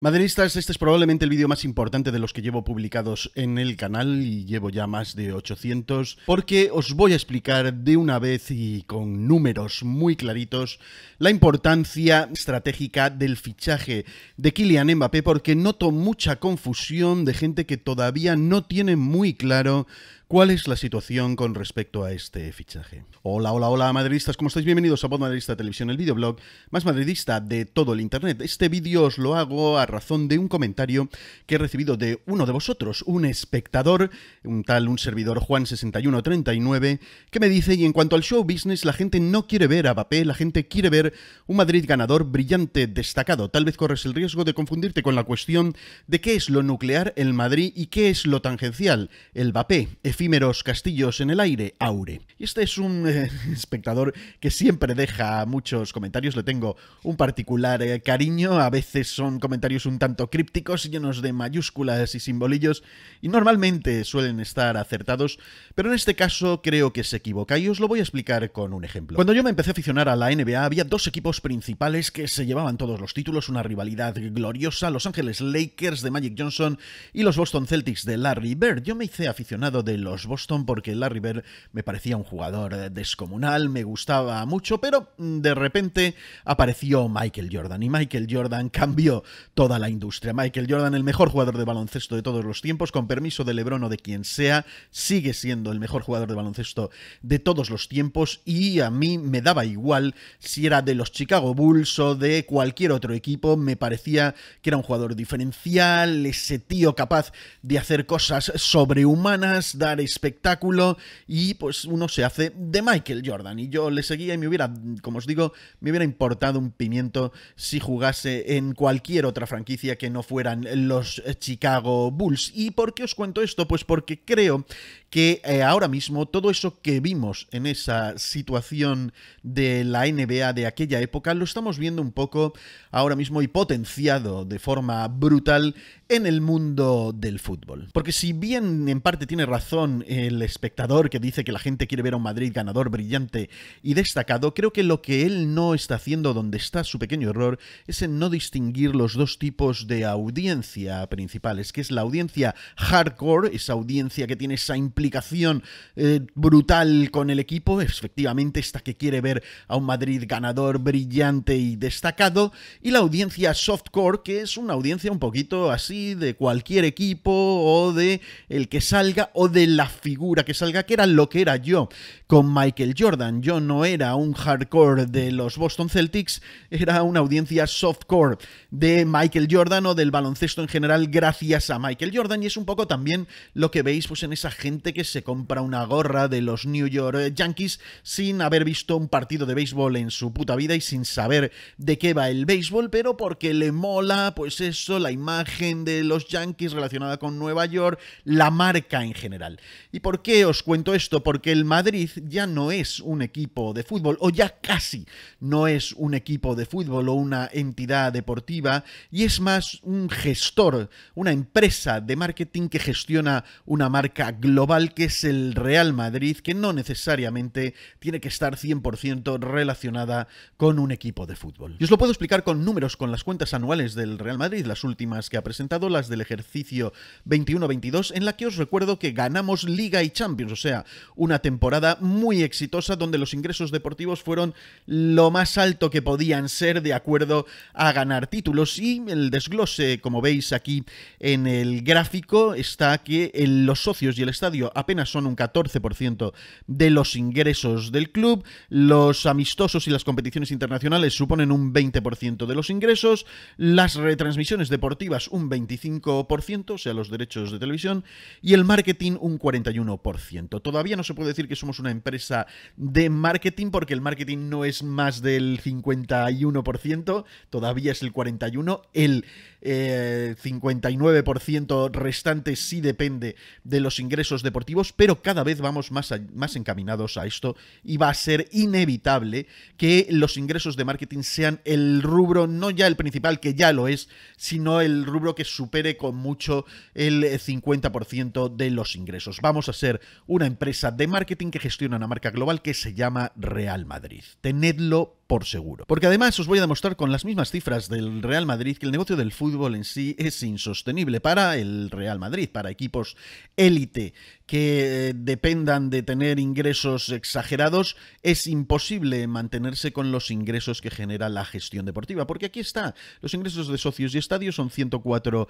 Maderistas, este, este es probablemente el vídeo más importante de los que llevo publicados en el canal y llevo ya más de 800 porque os voy a explicar de una vez y con números muy claritos la importancia estratégica del fichaje de Kylian Mbappé porque noto mucha confusión de gente que todavía no tiene muy claro ¿Cuál es la situación con respecto a este fichaje? Hola, hola, hola, madridistas, ¿cómo estáis? Bienvenidos a Pod Madridista Televisión, el videoblog más madridista de todo el internet. Este vídeo os lo hago a razón de un comentario que he recibido de uno de vosotros, un espectador, un tal, un servidor Juan6139, que me dice: Y en cuanto al show business, la gente no quiere ver a Mbappé, la gente quiere ver un Madrid ganador, brillante, destacado. Tal vez corres el riesgo de confundirte con la cuestión de qué es lo nuclear el Madrid y qué es lo tangencial, el Mbappé efímeros castillos en el aire, Aure. Y este es un eh, espectador que siempre deja muchos comentarios, le tengo un particular eh, cariño, a veces son comentarios un tanto crípticos, llenos de mayúsculas y simbolillos, y normalmente suelen estar acertados, pero en este caso creo que se equivoca, y os lo voy a explicar con un ejemplo. Cuando yo me empecé a aficionar a la NBA, había dos equipos principales que se llevaban todos los títulos, una rivalidad gloriosa, Los Ángeles Lakers de Magic Johnson y los Boston Celtics de Larry Bird. Yo me hice aficionado de los Boston porque Larry Bird me parecía un jugador eh, descomunal, me gustaba mucho, pero mm, de repente apareció Michael Jordan y Michael Jordan cambió toda la industria. Michael Jordan, el mejor jugador de baloncesto de todos los tiempos, con permiso de Lebron o de quien sea, sigue siendo el mejor jugador de baloncesto de todos los tiempos y a mí me daba igual si era de los Chicago Bulls o de cualquier otro equipo, me parecía que era un jugador diferencial, ese tío capaz de hacer cosas sobrehumanas, dar espectáculo y pues uno se hace de Michael Jordan. Y yo le seguía y me hubiera, como os digo, me hubiera importado un pimiento si jugase en cualquier otra franquicia que no fueran los Chicago Bulls. ¿Y por qué os cuento esto? Pues porque creo que eh, ahora mismo todo eso que vimos en esa situación de la NBA de aquella época lo estamos viendo un poco ahora mismo y potenciado de forma brutal en el mundo del fútbol. Porque si bien en parte tiene razón el espectador que dice que la gente quiere ver a un Madrid ganador, brillante y destacado, creo que lo que él no está haciendo donde está su pequeño error es en no distinguir los dos tipos de audiencia principales, que es la audiencia hardcore, esa audiencia que tiene esa implicación eh, brutal con el equipo, efectivamente esta que quiere ver a un Madrid ganador, brillante y destacado, y la audiencia softcore, que es una audiencia un poquito así de cualquier equipo o de el que salga o de la figura que salga, que era lo que era yo con Michael Jordan. Yo no era un hardcore de los Boston Celtics, era una audiencia softcore de Michael Jordan o del baloncesto en general gracias a Michael Jordan y es un poco también lo que veis pues en esa gente que se compra una gorra de los New York Yankees sin haber visto un partido de béisbol en su puta vida y sin saber de qué va el béisbol, pero porque le mola pues eso, la imagen de los Yankees, relacionada con Nueva York, la marca en general. ¿Y por qué os cuento esto? Porque el Madrid ya no es un equipo de fútbol, o ya casi no es un equipo de fútbol o una entidad deportiva, y es más un gestor, una empresa de marketing que gestiona una marca global que es el Real Madrid, que no necesariamente tiene que estar 100% relacionada con un equipo de fútbol. Y os lo puedo explicar con números, con las cuentas anuales del Real Madrid, las últimas que ha presentado las del ejercicio 21-22, en la que os recuerdo que ganamos Liga y Champions, o sea, una temporada muy exitosa donde los ingresos deportivos fueron lo más alto que podían ser de acuerdo a ganar títulos y el desglose, como veis aquí en el gráfico, está que los socios y el estadio apenas son un 14% de los ingresos del club, los amistosos y las competiciones internacionales suponen un 20% de los ingresos, las retransmisiones deportivas un 20%, 25%, o sea, los derechos de televisión, y el marketing un 41%. Todavía no se puede decir que somos una empresa de marketing porque el marketing no es más del 51%, todavía es el 41%, el eh, 59% restante sí depende de los ingresos deportivos, pero cada vez vamos más, más encaminados a esto y va a ser inevitable que los ingresos de marketing sean el rubro, no ya el principal, que ya lo es, sino el rubro que supere con mucho el 50% eh, de los ingresos. Vamos a ser una empresa de marketing que gestiona una marca global que se llama Real Madrid. Tenedlo por seguro. Porque además os voy a demostrar con las mismas cifras del Real Madrid que el negocio del fútbol en sí es insostenible para el Real Madrid, para equipos élite que eh, dependan de tener ingresos exagerados, es imposible mantenerse con los ingresos que genera la gestión deportiva. Porque aquí está, los ingresos de socios y estadios son 104.497.000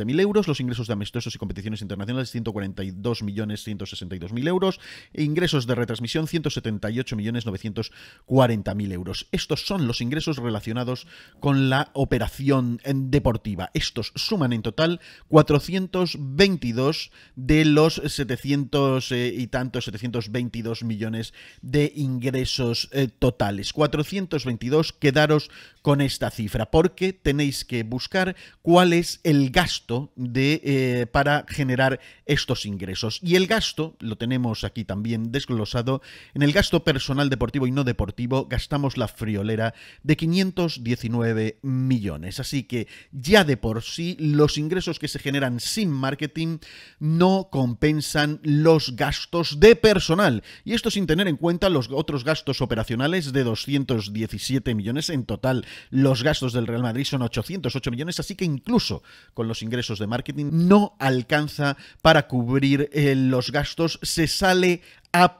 eh, mil euros, los ingresos de amistosos y competiciones internacionales 142.162.000 euros, ingresos de retransmisión 178.900.000 40.000 euros. Estos son los ingresos relacionados con la operación deportiva. Estos suman en total 422 de los 700 eh, y tantos, 722 millones de ingresos eh, totales. 422, quedaros con esta cifra, porque tenéis que buscar cuál es el gasto de, eh, para generar estos ingresos. Y el gasto, lo tenemos aquí también desglosado, en el gasto personal deportivo y no deportivo gastamos la friolera de 519 millones. Así que ya de por sí los ingresos que se generan sin marketing no compensan los gastos de personal. Y esto sin tener en cuenta los otros gastos operacionales de 217 millones. En total, los gastos del Real Madrid son 808 millones, así que incluso con los ingresos de marketing no alcanza para cubrir eh, los gastos. Se sale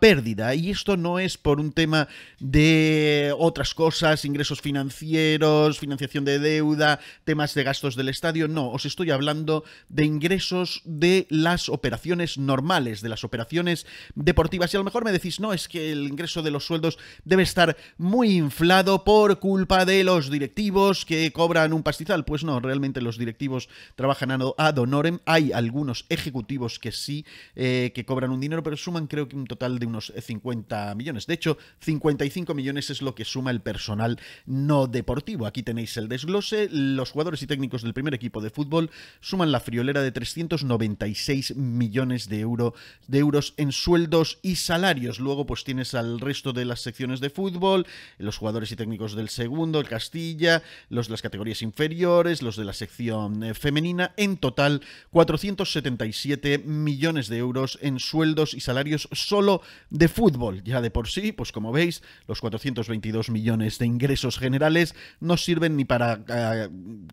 pérdida. Y esto no es por un tema de otras cosas, ingresos financieros, financiación de deuda, temas de gastos del estadio, no, os estoy hablando de ingresos de las operaciones normales, de las operaciones deportivas. Y a lo mejor me decís, no, es que el ingreso de los sueldos debe estar muy inflado por culpa de los directivos que cobran un pastizal. Pues no, realmente los directivos trabajan ad honorem. Hay algunos ejecutivos que sí, eh, que cobran un dinero, pero suman creo que un total de unos 50 eh, millones. De hecho, 55 millones es lo que suma el personal no deportivo. Aquí tenéis el desglose. Los jugadores y técnicos del primer equipo de fútbol suman la friolera de 396 millones de, de euros en sueldos y salarios. Luego pues tienes al resto de las secciones de fútbol, los jugadores y técnicos del segundo, el Castilla, los de las categorías inferiores, los de la sección eh, femenina. En total, 477 millones de euros en sueldos y salarios solo de fútbol. Ya de por sí, pues como veis, los 422 millones de ingresos generales no sirven ni para eh,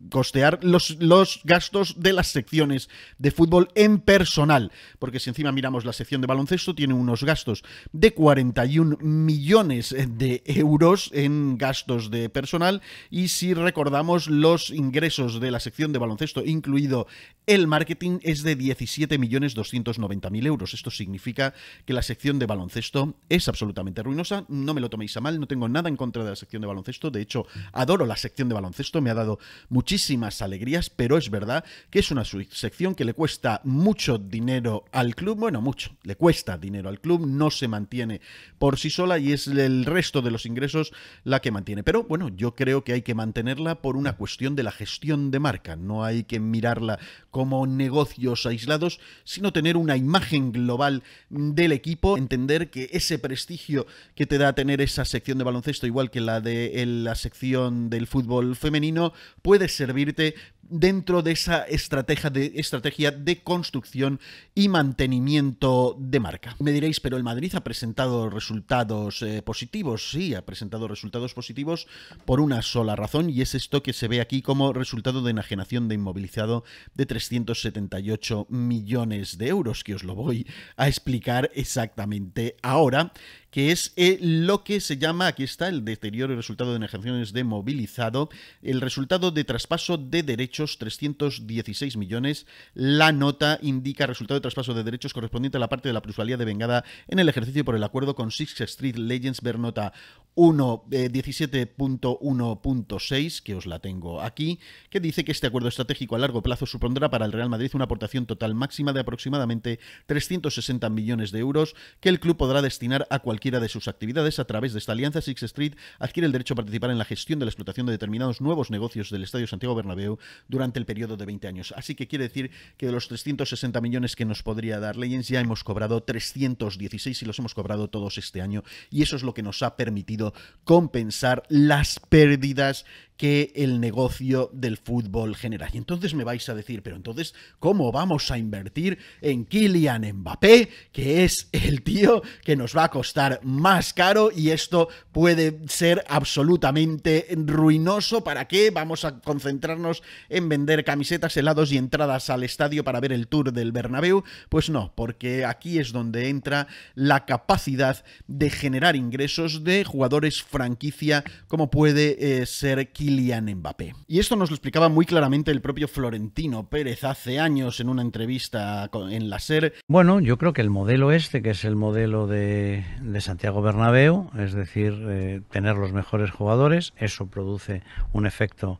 costear los, los gastos de las secciones de fútbol en personal. Porque si encima miramos la sección de baloncesto, tiene unos gastos de 41 millones de euros en gastos de personal. Y si recordamos, los ingresos de la sección de baloncesto, incluido el marketing, es de 17.290.000 euros. Esto significa que la sección de baloncesto es absolutamente ruinosa, no me lo toméis a mal, no tengo nada en contra de la sección de baloncesto, de hecho adoro la sección de baloncesto, me ha dado muchísimas alegrías, pero es verdad que es una sección que le cuesta mucho dinero al club, bueno, mucho, le cuesta dinero al club, no se mantiene por sí sola y es el resto de los ingresos la que mantiene, pero bueno, yo creo que hay que mantenerla por una cuestión de la gestión de marca, no hay que mirarla como negocios aislados, sino tener una imagen global del equipo entender que ese prestigio que te da tener esa sección de baloncesto, igual que la de eh, la sección del fútbol femenino, puede servirte dentro de esa estrategia de, construcción y mantenimiento de marca. Me diréis, pero el Madrid ha presentado resultados eh, positivos. Sí, ha presentado resultados positivos por una sola razón y es esto que se ve aquí como resultado de enajenación de inmovilizado de 378 millones de euros, que os lo voy a explicar exactamente exactamente ahora, que es eh, lo que se llama, aquí está, el deterioro y resultado de negociaciones de movilizado, el resultado de traspaso de derechos, 316 millones. La nota indica resultado de traspaso de derechos correspondiente a la parte de la plusvalía vengada en el ejercicio por el acuerdo con Six Street Legends, ver nota 1, 17.1.6, eh, que os la tengo aquí, que dice que este acuerdo estratégico a largo plazo supondrá para el Real Madrid una aportación total máxima de aproximadamente 360 millones de euros que el club podrá destinar a cualquier de sus actividades, a través de esta alianza, Six Street adquiere el derecho a participar en la gestión de la explotación de determinados nuevos negocios del Estadio Santiago Bernabéu durante el periodo de 20 años. Así que quiere decir que de los 360 millones que nos podría dar Legends, ya hemos cobrado 316 y los hemos cobrado todos este año. Y eso es lo que nos ha permitido compensar las pérdidas que el negocio del fútbol general. Y entonces me vais a decir, pero entonces, ¿cómo vamos a invertir en Kylian Mbappé, que es el tío que nos va a costar más caro y esto puede ser absolutamente ruinoso? ¿Para qué? Vamos a concentrarnos en vender camisetas, helados y entradas al estadio para ver el tour del Bernabéu. Pues no, porque aquí es donde entra la capacidad de generar ingresos de jugadores franquicia como puede eh, ser Kylian Mbappé. Y esto nos lo explicaba muy claramente el propio Florentino Pérez hace años en una entrevista en la SER. Bueno, yo creo que el modelo este, que es el modelo de, de Santiago Bernabéu, es decir, eh, tener los mejores jugadores, eso produce un efecto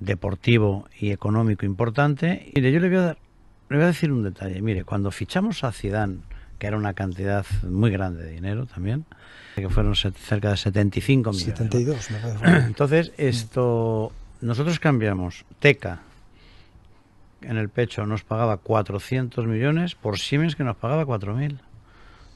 deportivo y económico importante. Mire, yo le voy a dar, le voy a decir un detalle. Mire, cuando fichamos a Zidane que era una cantidad muy grande de dinero también, que fueron cerca de 75 millones. 72, me parece. Entonces, esto, nosotros cambiamos. Teca en el pecho nos pagaba 400 millones por Siemens que nos pagaba 4.000.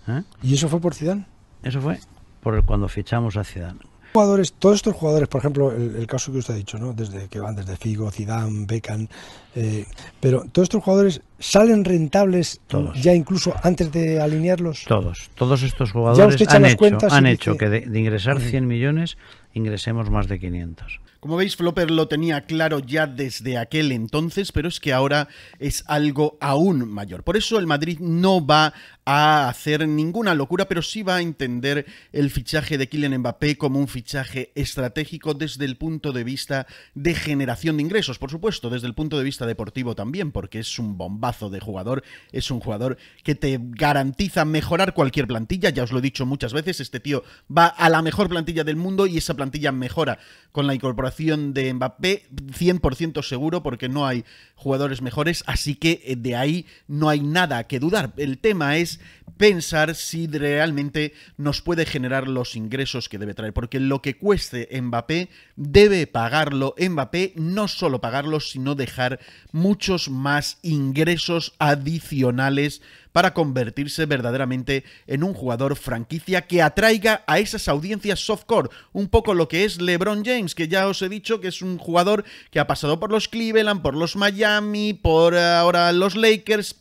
¿Eh? ¿Y eso fue por Ciudad, Eso fue por el, cuando fichamos a Zidane. Jugadores, todos estos jugadores, por ejemplo, el, caso que usted ha dicho, ¿no? Desde que van desde Figo, Zidane, Beckham, eh, pero todos estos jugadores salen rentables todos. ya incluso antes de alinearlos. Todos, todos estos jugadores han hecho, han hecho que de, de ingresar 100 millones ingresemos más de 500. Como veis, Flopper lo tenía claro ya desde aquel entonces, pero es que ahora es algo aún mayor. Por eso el Madrid no va a hacer ninguna locura, pero sí va a entender el fichaje de Kylian Mbappé como un fichaje estratégico desde el punto de vista de generación de ingresos, por supuesto, desde el punto de vista deportivo también, porque es un bombazo de jugador, es un jugador que te garantiza mejorar cualquier plantilla, ya os lo he dicho muchas veces, este tío va a la mejor plantilla del mundo y esa plantilla mejora con la incorporación de Mbappé 100% seguro porque no hay jugadores mejores, así que eh, de ahí no hay nada que dudar. El tema es pensar si realmente nos puede generar los ingresos que debe traer, porque lo que cueste Mbappé debe pagarlo Mbappé, no solo pagarlo, sino dejar muchos más ingresos adicionales para convertirse verdaderamente en un jugador franquicia que atraiga a esas audiencias softcore, un poco lo que es LeBron James, que ya os he dicho que es un jugador que ha pasado por los Cleveland, por los Miami, por ahora los Lakers,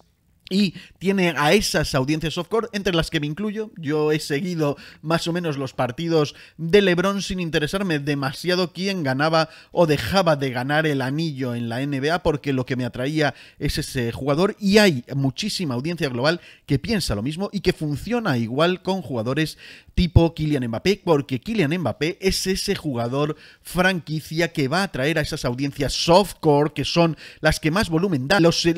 y tiene a esas audiencias softcore, entre las que me incluyo. Yo he seguido más o menos los partidos de LeBron sin interesarme demasiado quién ganaba o dejaba de ganar el anillo en la NBA, porque lo que me atraía es ese jugador y hay muchísima audiencia global que piensa lo mismo y que funciona igual con jugadores tipo Kylian Mbappé, porque Kylian Mbappé es ese jugador franquicia que va a atraer a esas audiencias softcore, que son las que más volumen dan. Los, eh,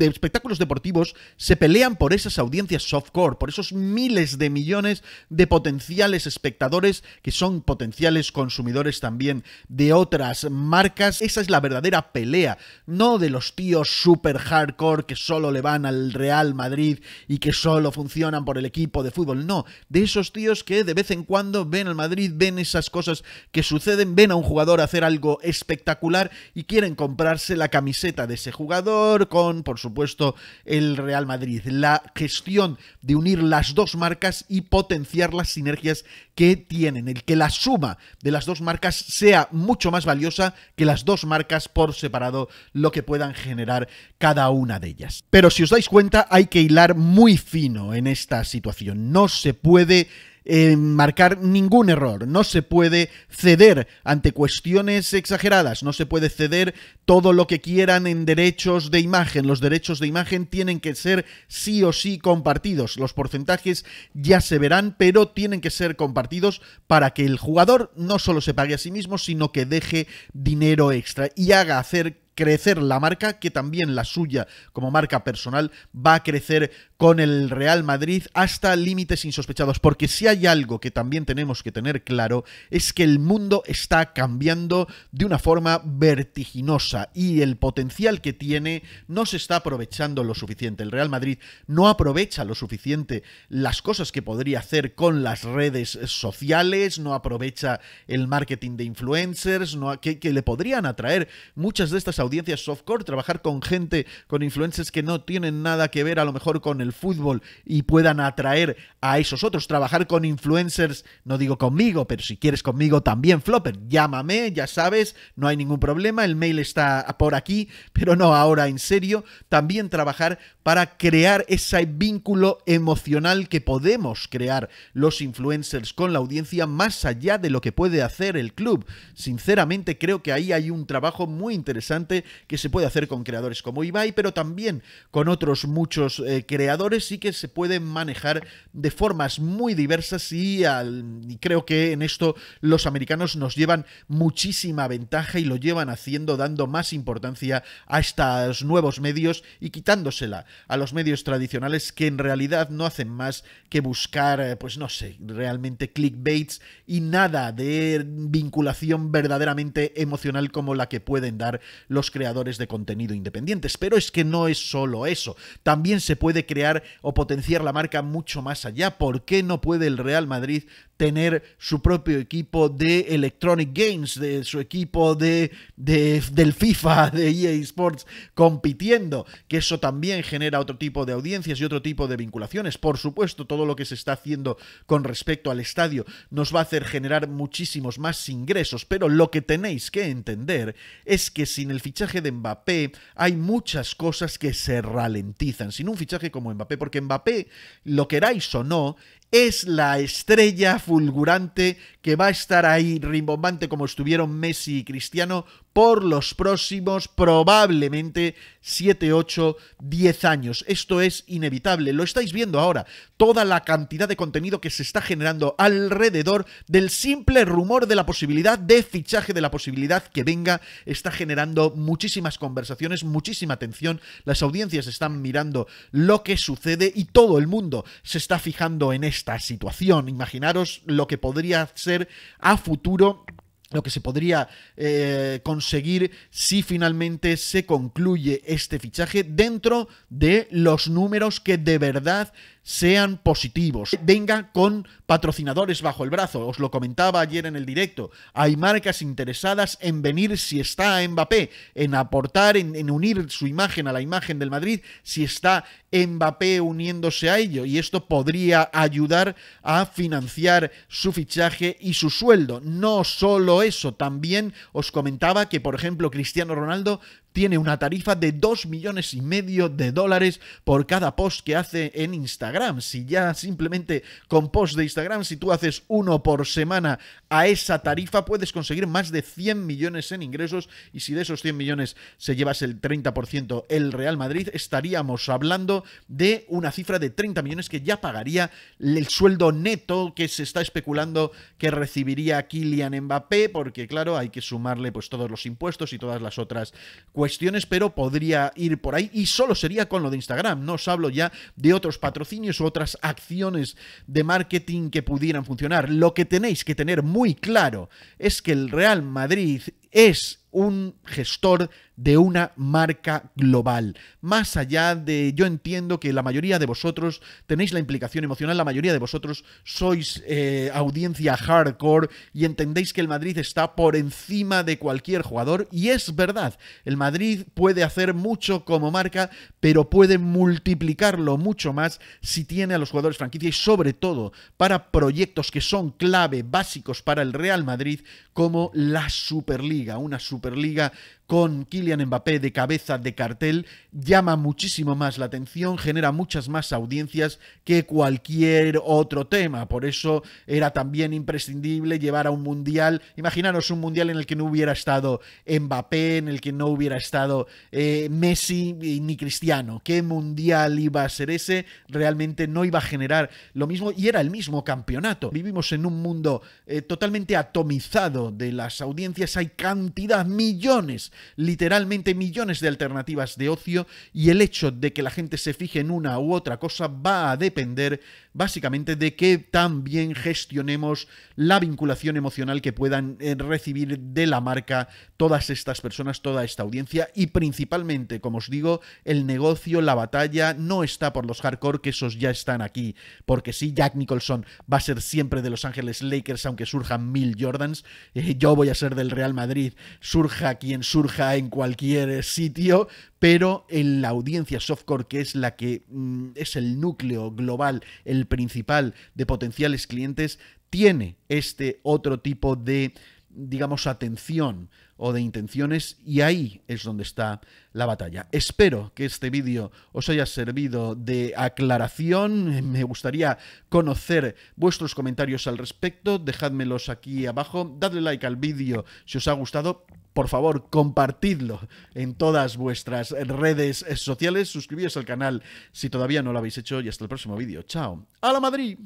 espectáculos deportivos se pelean por esas audiencias softcore, por esos miles de millones de potenciales espectadores que son potenciales consumidores también de otras marcas. Esa es la verdadera pelea, no de los tíos super hardcore que solo le van al Real Madrid y que solo funcionan por el equipo de fútbol, no, de esos tíos que de vez en cuando ven al Madrid, ven esas cosas que suceden, ven a un jugador hacer algo espectacular y quieren comprarse la camiseta de ese jugador con, por supuesto, el Real Madrid, la gestión de unir las dos marcas y potenciar las sinergias que tienen, el que la suma de las dos marcas sea mucho más valiosa que las dos marcas por separado, lo que puedan generar cada una de ellas. Pero si os dais cuenta, hay que hilar muy fino en esta situación, no se puede eh, marcar ningún error, no se puede ceder ante cuestiones exageradas, no se puede ceder todo lo que quieran en derechos de imagen, los derechos de imagen tienen que ser sí o sí compartidos, los porcentajes ya se verán, pero tienen que ser compartidos para que el jugador no solo se pague a sí mismo, sino que deje dinero extra y haga hacer crecer la marca, que también la suya como marca personal va a crecer con el Real Madrid hasta límites insospechados, porque si hay algo que también tenemos que tener claro es que el mundo está cambiando de una forma vertiginosa y el potencial que tiene no se está aprovechando lo suficiente. El Real Madrid no aprovecha lo suficiente las cosas que podría hacer con las redes sociales, no aprovecha el marketing de influencers, no, que, le podrían atraer muchas de estas audiencias softcore, trabajar con gente, con influencers que no tienen nada que ver a lo mejor con el fútbol y puedan atraer a esos otros. Trabajar con influencers, no digo conmigo, pero si quieres conmigo también, Flopper, llámame, ya sabes, no hay ningún problema, el mail está por aquí, pero no ahora en serio. También trabajar para crear ese vínculo emocional que podemos crear los influencers con la audiencia más allá de lo que puede hacer el club. Sinceramente creo que ahí hay un trabajo muy interesante que se puede hacer con creadores como Ibai, pero también con otros muchos eh, creadores y que se pueden manejar de formas muy diversas y, y creo que en esto los americanos nos llevan muchísima ventaja y lo llevan haciendo dando más importancia a estos nuevos medios y quitándosela a los medios tradicionales que en realidad no hacen más que buscar, eh, pues no sé, realmente clickbaits y nada de vinculación verdaderamente emocional como la que pueden dar los creadores de contenido independientes. Pero es que no es solo eso. También se puede crear o potenciar la marca mucho más allá. ¿Por qué no puede el Real Madrid tener su propio equipo de Electronic Games, de su equipo de, del FIFA, de EA Sports compitiendo, que eso también genera otro tipo de audiencias y otro tipo de vinculaciones. Por supuesto, todo lo que se está haciendo con respecto al estadio nos va a hacer generar muchísimos más ingresos, pero lo que tenéis que entender es que sin el fichaje de Mbappé hay muchas cosas que se ralentizan. Sin un fichaje como Mbappé, porque Mbappé, lo queráis o no, es la estrella fulgurante que va a estar ahí rimbombante como estuvieron Messi y Cristiano por los próximos probablemente 7, 8, 10 años. Esto es inevitable, lo estáis viendo ahora, toda la cantidad de contenido que se está generando alrededor del simple rumor de la posibilidad de fichaje, de la posibilidad que venga, está generando muchísimas conversaciones, muchísima atención, las audiencias están mirando lo que sucede y todo el mundo se está fijando en esto esta situación. Imaginaros lo que podría ser a futuro lo que se podría eh, conseguir si finalmente se concluye este fichaje dentro de los números que de verdad sean positivos, vengan con patrocinadores bajo el brazo. Os lo comentaba ayer en el directo. Hay marcas interesadas en venir si está Mbappé, en aportar, en, unir su imagen a la imagen del Madrid, si está Mbappé uniéndose a ello. Y esto podría ayudar a financiar su fichaje y su sueldo. No solo eso, también os comentaba que, por ejemplo, Cristiano Ronaldo tiene una tarifa de 2 millones y medio de dólares por cada post que hace en Instagram. Si ya simplemente con post de Instagram, si tú haces uno por semana a esa tarifa, puedes conseguir más de 100 millones en ingresos y si de esos 100 millones se llevas el 30% el Real Madrid, estaríamos hablando de una cifra de 30 millones que ya pagaría el sueldo neto que se está especulando que recibiría Kylian Mbappé, porque claro, hay que sumarle pues todos los impuestos y todas las otras cuestiones cuestiones, pero podría ir por ahí y solo sería con lo de Instagram. No os hablo ya de otros patrocinios u otras acciones de marketing que pudieran funcionar. Lo que tenéis que tener muy claro es que el Real Madrid es un gestor de una marca global. Más allá de, yo entiendo que la mayoría de vosotros tenéis la implicación emocional, la mayoría de vosotros sois eh, audiencia hardcore y entendéis que el Madrid está por encima de cualquier jugador y es verdad, el Madrid puede hacer mucho como marca, pero puede multiplicarlo mucho más si tiene a los jugadores franquicia y sobre todo para proyectos que son clave, básicos para el Real Madrid como la Superliga una superliga con Kylian Mbappé de cabeza de cartel llama muchísimo más la atención, genera muchas más audiencias que cualquier otro tema. Por eso era también imprescindible llevar a un mundial, imaginaros un mundial en el que no hubiera estado Mbappé, en el que no hubiera estado eh, Messi ni Cristiano. ¿Qué mundial iba a ser ese? Realmente no iba a generar lo mismo y era el mismo campeonato. Vivimos en un mundo eh, totalmente atomizado de las audiencias, hay cantidad, millones literalmente millones de alternativas de ocio y el hecho de que la gente se fije en una u otra cosa va a depender básicamente de que también gestionemos la vinculación emocional que puedan eh, recibir de la marca todas estas personas, toda esta audiencia y principalmente, como os digo, el negocio, la batalla no está por los hardcore que esos ya están aquí, porque si Jack Nicholson va a ser siempre de Los Ángeles Lakers aunque surjan mil Jordans, eh, yo voy a ser del Real Madrid, surja quien surja en cualquier sitio, pero en la audiencia softcore, que es la que mm, es el núcleo global, el principal de potenciales clientes, tiene este otro tipo de, digamos, atención o de intenciones y ahí es donde está la batalla. Espero que este vídeo os haya servido de aclaración. Me gustaría conocer vuestros comentarios al respecto. Dejádmelos aquí abajo. Dadle like al vídeo si os ha gustado por favor, compartidlo en todas vuestras redes sociales. Suscribíos al canal si todavía no lo habéis hecho y hasta el próximo vídeo. Chao. ¡A la Madrid!